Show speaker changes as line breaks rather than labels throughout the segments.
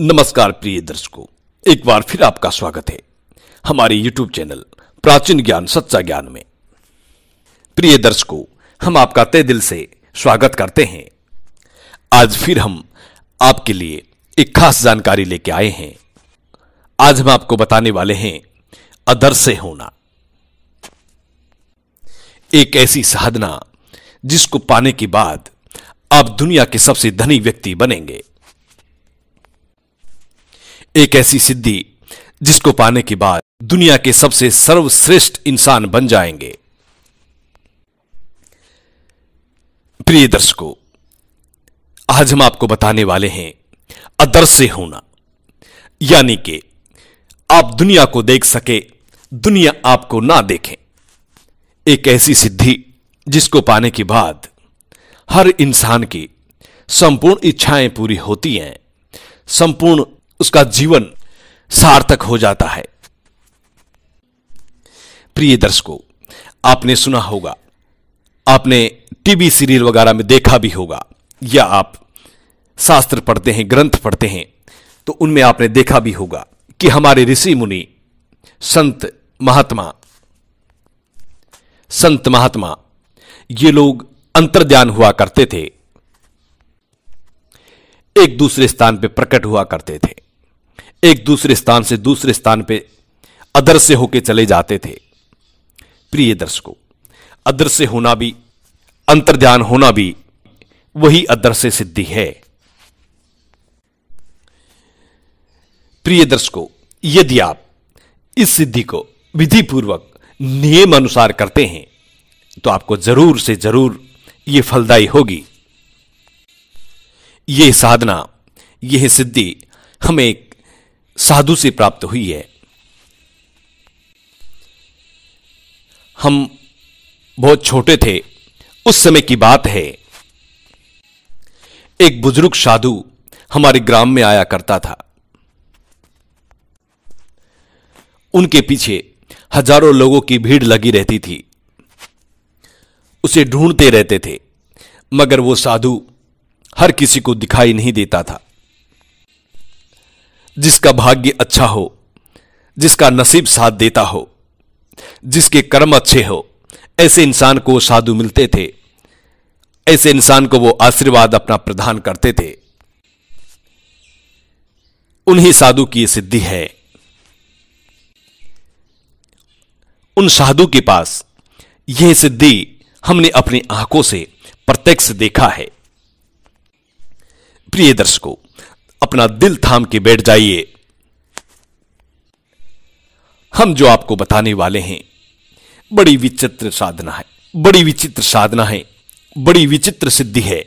नमस्कार प्रिय दर्शकों एक बार फिर आपका स्वागत है हमारे यूट्यूब चैनल प्राचीन ज्ञान सच्चा ज्ञान में प्रिय दर्शकों हम आपका तय दिल से स्वागत करते हैं आज फिर हम आपके लिए एक खास जानकारी लेके आए हैं आज हम आपको बताने वाले हैं अदर से होना एक ऐसी साधना जिसको पाने के बाद आप दुनिया के सबसे धनी व्यक्ति बनेंगे एक ऐसी सिद्धि जिसको पाने के बाद दुनिया के सबसे सर्वश्रेष्ठ इंसान बन जाएंगे प्रिय दर्शकों आज हम आपको बताने वाले हैं से होना यानी कि आप दुनिया को देख सके दुनिया आपको ना देखें एक ऐसी सिद्धि जिसको पाने के बाद हर इंसान की संपूर्ण इच्छाएं पूरी होती हैं संपूर्ण उसका जीवन सार्थक हो जाता है प्रिय दर्शकों आपने सुना होगा आपने टीवी सीरियल वगैरह में देखा भी होगा या आप शास्त्र पढ़ते हैं ग्रंथ पढ़ते हैं तो उनमें आपने देखा भी होगा कि हमारे ऋषि मुनि संत महात्मा संत महात्मा ये लोग अंतर्ध्यान हुआ करते थे एक दूसरे स्थान पे प्रकट हुआ करते थे एक दूसरे स्थान से दूसरे स्थान पे अदृश्य होके चले जाते थे प्रिय दर्शकों अदृश्य होना भी अंतर्ध्यान होना भी वही अदृश्य सिद्धि है प्रिय दर्शकों यदि आप इस सिद्धि को विधि पूर्वक नियम अनुसार करते हैं तो आपको जरूर से जरूर यह फलदायी होगी ये साधना यह सिद्धि हमें एक साधु से प्राप्त हुई है हम बहुत छोटे थे उस समय की बात है एक बुजुर्ग साधु हमारे ग्राम में आया करता था उनके पीछे हजारों लोगों की भीड़ लगी रहती थी उसे ढूंढते रहते थे मगर वो साधु हर किसी को दिखाई नहीं देता था जिसका भाग्य अच्छा हो जिसका नसीब साथ देता हो जिसके कर्म अच्छे हो ऐसे इंसान को साधु मिलते थे ऐसे इंसान को वो आशीर्वाद अपना प्रदान करते थे उन्हीं साधु की सिद्धि है उन साधु के पास यह सिद्धि हमने अपनी आंखों से प्रत्यक्ष देखा है प्रिय दर्शकों अपना दिल थाम के बैठ जाइए हम जो आपको बताने वाले हैं बड़ी विचित्र साधना है बड़ी विचित्र साधना है बड़ी विचित्र सिद्धि है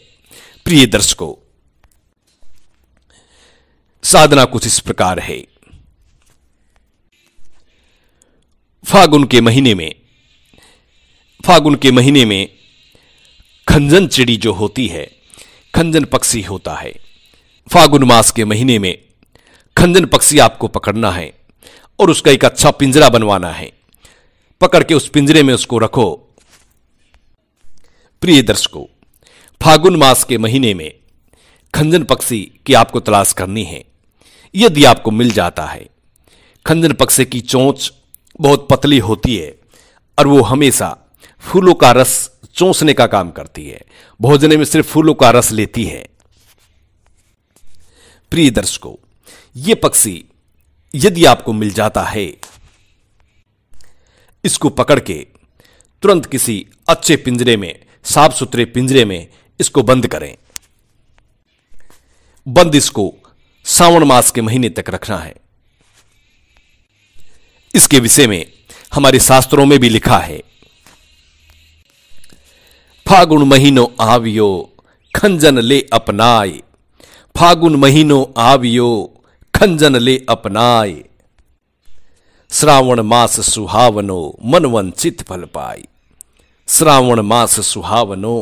प्रिय दर्शकों साधना कुछ इस प्रकार है फागुन के महीने में फागुन के महीने में खंजन चिड़ी जो होती है खंजन पक्षी होता है फागुन मास के महीने में खंजन पक्षी आपको पकड़ना है और उसका एक अच्छा पिंजरा बनवाना है पकड़ के उस पिंजरे में उसको रखो प्रिय दर्शकों फागुन मास के महीने में खंजन पक्षी की आपको तलाश करनी है यदि आपको मिल जाता है खंजन पक्षी की चोंच बहुत पतली होती है और वो हमेशा फूलों का रस चोसने का काम करती है भोजन में सिर्फ फूलों का रस लेती है प्रिय दर्शकों ये पक्षी यदि आपको मिल जाता है इसको पकड़ के तुरंत किसी अच्छे पिंजरे में साफ सुथरे पिंजरे में इसको बंद करें बंद इसको श्रावण मास के महीने तक रखना है इसके विषय में हमारे शास्त्रों में भी लिखा है फागुन महीनो आवियो खंजन ले अपनाए फागुन महीनो आवियो खंजन ले अपनाए श्रावण मास सुहावनो मनवंचित फल पाए श्रावण मास सुहावनो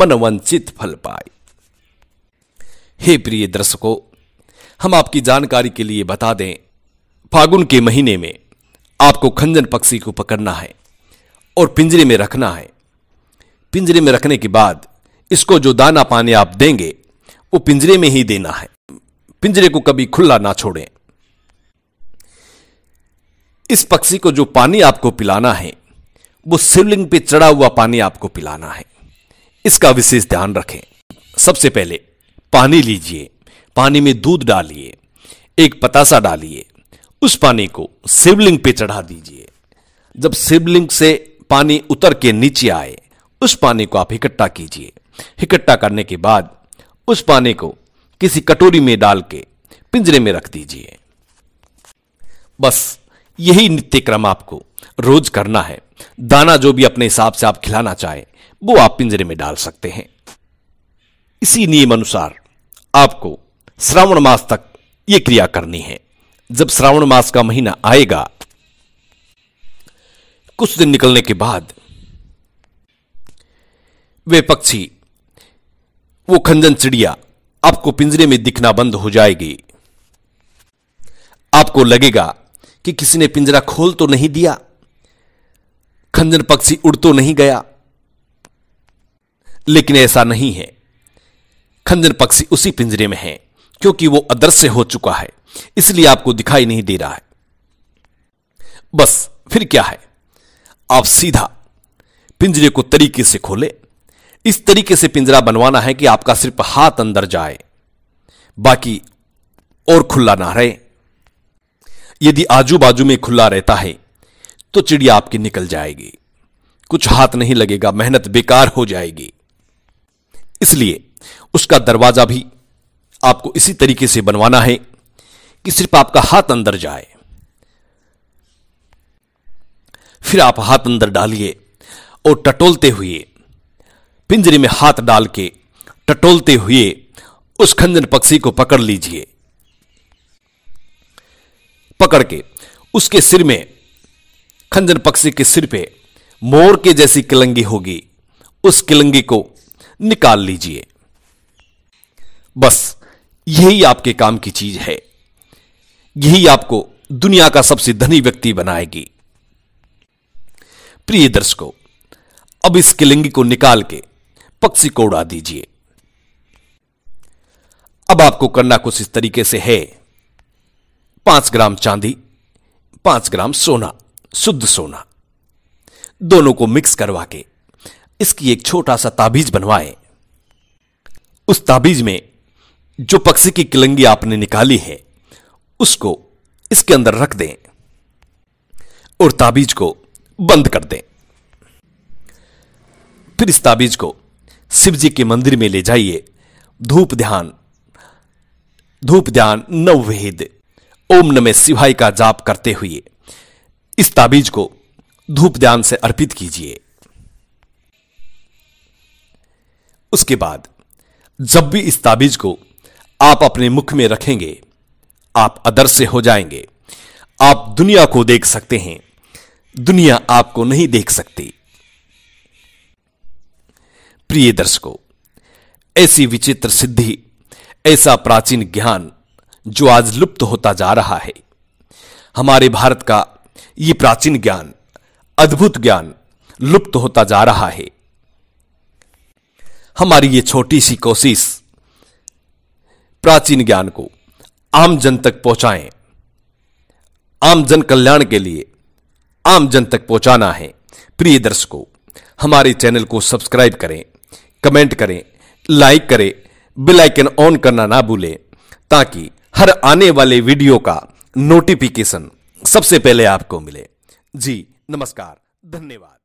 मनवंचित फल पाए हे प्रिय दर्शकों हम आपकी जानकारी के लिए बता दें फागुन के महीने में आपको खंजन पक्षी को पकड़ना है और पिंजरे में रखना है पिंजरे में रखने के बाद इसको जो दाना पानी आप देंगे वो पिंजरे में ही देना है पिंजरे को कभी खुला ना छोड़ें इस पक्षी को जो पानी आपको पिलाना है वो शिवलिंग पे चढ़ा हुआ पानी आपको पिलाना है इसका विशेष ध्यान रखें सबसे पहले पानी लीजिए पानी में दूध डालिए एक पतासा डालिए उस पानी को शिवलिंग पे चढ़ा दीजिए जब शिवलिंग से पानी उतर के नीचे आए उस पानी को आप इकट्ठा कीजिए इकट्ठा करने के बाद उस पानी को किसी कटोरी में डाल के पिंजरे में रख दीजिए बस यही नित्य क्रम आपको रोज करना है दाना जो भी अपने हिसाब से आप खिलाना चाहें वो आप पिंजरे में डाल सकते हैं इसी नियम अनुसार आपको श्रावण मास तक यह क्रिया करनी है जब श्रावण मास का महीना आएगा कुछ दिन निकलने के बाद वे पक्षी वो खंजन चिड़िया आपको पिंजरे में दिखना बंद हो जाएगी आपको लगेगा कि किसी ने पिंजरा खोल तो नहीं दिया खंजन पक्षी उड़ तो नहीं गया लेकिन ऐसा नहीं है खंजन पक्षी उसी पिंजरे में है क्योंकि वो अदृश्य हो चुका है इसलिए आपको दिखाई नहीं दे रहा है बस फिर क्या है आप सीधा पिंजरे को तरीके से खोले इस तरीके से पिंजरा बनवाना है कि आपका सिर्फ हाथ अंदर जाए बाकी और खुला ना रहे यदि आजू बाजू में खुला रहता है तो चिड़िया आपकी निकल जाएगी कुछ हाथ नहीं लगेगा मेहनत बेकार हो जाएगी इसलिए उसका दरवाजा भी आपको इसी तरीके से बनवाना है कि सिर्फ आपका हाथ अंदर जाए फिर आप हाथ अंदर डालिए और टटोलते हुए पिंजरे में हाथ डाल के टटोलते हुए उस खंजन पक्षी को पकड़ लीजिए पकड़ के उसके सिर में खंजन पक्षी के सिर पे मोर के जैसी किलंगी होगी उस किलंगी को निकाल लीजिए बस यही आपके काम की चीज है यही आपको दुनिया का सबसे धनी व्यक्ति बनाएगी प्रिय दर्शकों अब इस किलंगी को निकाल के पक्षी को उड़ा दीजिए अब आपको करना कुछ इस तरीके से है पांच ग्राम चांदी पांच ग्राम सोना शुद्ध सोना दोनों को मिक्स करवा के इसकी एक छोटा सा ताबीज बनवाएं उस ताबीज में जो पक्षी की किलंगी आपने निकाली है उसको इसके अंदर रख दें और ताबीज को बंद कर दें फिर इस ताबीज को शिव जी के मंदिर में ले जाइए धूप ध्यान धूप ध्यान वेद ओम नमः शिवाय का जाप करते हुए इस ताबीज को धूप ध्यान से अर्पित कीजिए उसके बाद जब भी इस ताबीज को आप अपने मुख में रखेंगे आप अदर्श हो जाएंगे आप दुनिया को देख सकते हैं दुनिया आपको नहीं देख सकती प्रिय दर्शकों ऐसी विचित्र सिद्धि ऐसा प्राचीन ज्ञान जो आज लुप्त होता जा रहा है हमारे भारत का ये प्राचीन ज्ञान अद्भुत ज्ञान लुप्त होता जा रहा है हमारी ये छोटी सी कोशिश प्राचीन ज्ञान को आम जन तक पहुंचाएं आम जन कल्याण के लिए आम जन तक पहुंचाना है प्रिय दर्शकों हमारे चैनल को सब्सक्राइब करें कमेंट करें लाइक करें बिल आइकन ऑन करना ना भूलें ताकि हर आने वाले वीडियो का नोटिफिकेशन सबसे पहले आपको मिले जी नमस्कार धन्यवाद